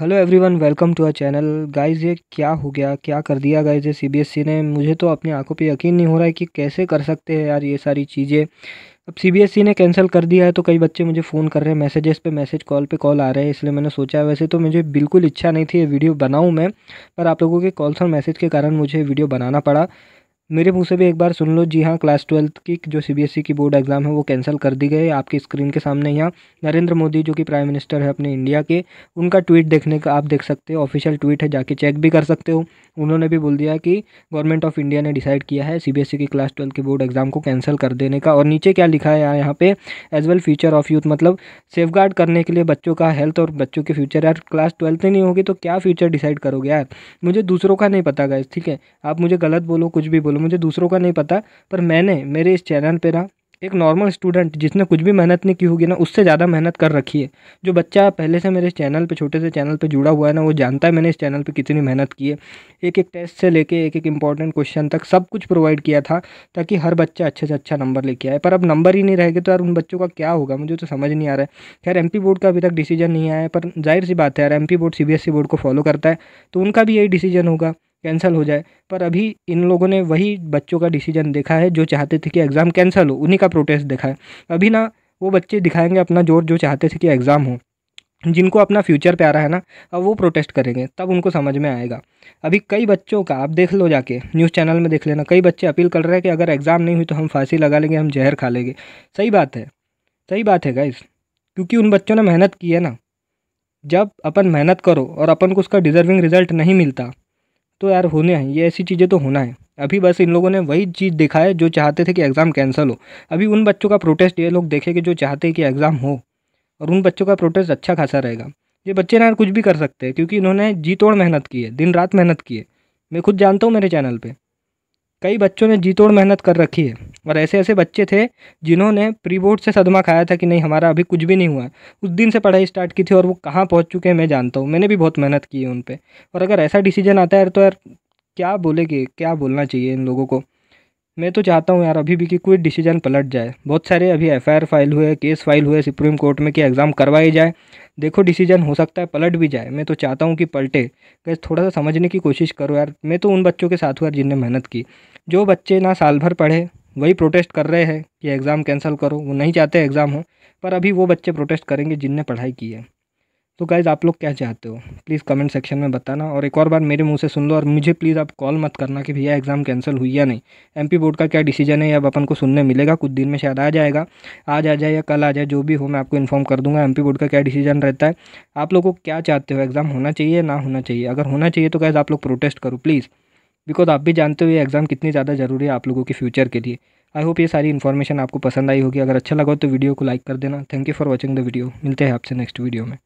hello everyone welcome to our channel guys ये क्या हो गया क्या कर दिया गाइस ये सीबीएसई ने मुझे तो अपनी आंखों पे यकीन नहीं हो रहा है कि कैसे कर सकते हैं यार ये सारी चीज़ें अब सीबीएसई ने कैंसिल कर दिया है तो कई बच्चे मुझे फ़ोन कर रहे हैं मैसेजेस पे मैसेज कॉल पे कॉल आ रहे हैं इसलिए मैंने सोचा वैसे तो मुझे बिल्कुल इच्छा नहीं थी ये वीडियो बनाऊँ मैं पर आप लोगों के कॉल्स और मैसेज के कारण मुझे वीडियो बनाना पड़ा मेरे मुंह से भी एक बार सुन लो जी हाँ क्लास ट्वेल्थ की जो सीबीएसई e की बोर्ड एग्ज़ाम है वो कैंसिल कर दी गई आपकी स्क्रीन के सामने यहाँ नरेंद्र मोदी जो कि प्राइम मिनिस्टर है अपने इंडिया के उनका ट्वीट देखने का आप देख सकते हो ऑफिशियल ट्वीट है जाके चेक भी कर सकते हो उन्होंने भी बोल दिया कि गवर्नमेंट ऑफ इंडिया ने डिसाइड किया है सी e की क्लास ट्वेल्थ के बोर्ड एग्ज़ाम को कैंसिल कर देने का और नीचे क्या लिखा है यहाँ पे as well future of youth मतलब सेफ करने के लिए बच्चों का हेल्थ और बच्चों के फ्यूचर यार क्लास ट्वेल्थ ही नहीं होगी तो क्या फ्यूचर डिसाइड करोगे यार मुझे दूसरों का नहीं पता गया ठीक है आप मुझे गलत बोलो कुछ भी बोलो हूँ मुझे दूसरों का नहीं पता पर मैंने मेरे इस चैनल पर ना एक नॉर्मल स्टूडेंट जिसने कुछ भी मेहनत नहीं की होगी ना उससे ज़्यादा मेहनत कर रखी है जो बच्चा पहले से मेरे चैनल पे छोटे से चैनल पे जुड़ा हुआ है ना वो जानता है मैंने इस चैनल पे कितनी मेहनत की है एक एक टेस्ट से लेके एक एक इंपॉर्टेंट क्वेश्चन तक सब कुछ प्रोवाइड किया था ताकि हर बच्चा अच्छे से अच्छा नंबर लेके आए पर अब नंबर ही नहीं रहेगा तो यार उन बच्चों का क्या होगा मुझे तो समझ नहीं आ रहा है खैर एम बोर्ड का अभी तक डिसीजन नहीं आया है पर जाहिर सी बात है यार एम बोर्ड सी बोर्ड को फॉलो करता है तो उनका भी यही डिसीजन होगा कैंसिल हो जाए पर अभी इन लोगों ने वही बच्चों का डिसीजन देखा है जो चाहते थे कि एग्ज़ाम कैंसिल हो उन्हीं का प्रोटेस्ट देखा है अभी ना वो बच्चे दिखाएंगे अपना जोर जो चाहते थे कि एग्ज़ाम हो जिनको अपना फ्यूचर प्यारा है ना अब वो प्रोटेस्ट करेंगे तब उनको समझ में आएगा अभी कई बच्चों का आप देख लो जाके न्यूज़ चैनल में देख लेना कई बच्चे अपील कर रहे हैं कि अगर एग्ज़ाम नहीं हुई तो हम फांसी लगा लेंगे हम जहर खा लेंगे सही बात है सही बात है गाइस क्योंकि उन बच्चों ने मेहनत की है ना जब अपन मेहनत करो और अपन को उसका डिज़र्विंग रिजल्ट नहीं मिलता तो यार होने हैं ये ऐसी चीज़ें तो होना है अभी बस इन लोगों ने वही चीज़ दिखा है जो चाहते थे कि एग्ज़ाम कैंसिल हो अभी उन बच्चों का प्रोटेस्ट ये लोग देखेंगे जो चाहते हैं कि एग्ज़ाम हो और उन बच्चों का प्रोटेस्ट अच्छा खासा रहेगा ये बच्चे ना यार कुछ भी कर सकते हैं क्योंकि इन्होंने जी तोड़ मेहनत की है दिन रात मेहनत की है मैं खुद जानता हूँ मेरे चैनल पर कई बच्चों ने जी तोड़ मेहनत कर रखी है और ऐसे ऐसे बच्चे थे जिन्होंने प्री बोर्ड से सदमा खाया था कि नहीं हमारा अभी कुछ भी नहीं हुआ है उस दिन से पढ़ाई स्टार्ट की थी और वो कहाँ पहुँच चुके हैं मैं जानता हूँ मैंने भी बहुत मेहनत की है उन पर और अगर ऐसा डिसीजन आता है तो यार क्या बोलेगी क्या बोलना चाहिए इन लोगों को मैं तो चाहता हूँ यार अभी भी कि कोई डिसीजन पलट जाए बहुत सारे अभी एफ फाइल हुए केस फाइल हुए सुप्रीम कोर्ट में कि एग्ज़ाम करवाई जाए देखो डिसीजन हो सकता है पलट भी जाए मैं तो चाहता हूँ कि पलटे कैसे थोड़ा सा समझने की कोशिश करो यार मैं तो उन बच्चों के साथ हुआ जिनने मेहनत की जो बच्चे ना साल भर पढ़े वही प्रोटेस्ट कर रहे हैं कि एग्ज़ाम कैंसिल करो वो नहीं चाहते एग्ज़ाम हो पर अभी वो बच्चे प्रोटेस्ट करेंगे जिनने पढ़ाई की है तो गाइज़ आप लोग क्या चाहते हो प्लीज़ कमेंट सेक्शन में बताना और एक और बार मेरे मुंह से सुन लो और मुझे प्लीज़ आप कॉल मत करना कि भैया एग्ज़ाम कैंसिल हुई या नहीं एमपी बोर्ड का क्या डिसीजन है अब अपन को सुनने मिलेगा कुछ दिन में शायद आ जाएगा आज आ जाए या कल आ जाए जो भी हो मैं आपको इन्फॉर्म कर दूँगा एम बोर्ड का क्या डिसीजन रहता है आप लोगों को क्या चाहते हो एग्ज़ाम होना चाहिए ना होना चाहिए अगर होना चाहिए तो गैज़ आप लोग प्रोटेस्ट करो प्लीज़ बिकॉज आप भी जानते हो ये एग्ज़ाम कितनी ज़्यादा ज़रूरी है आप लोगों के फ्यूचर के लिए आई होप ये सारी इन्फॉर्मेशन आपको पसंद आई होगी अगर अच्छा लगा तो वीडियो को लाइक कर देना thank you for watching the video मिलते हैं आपसे नेक्स्ट वीडियो में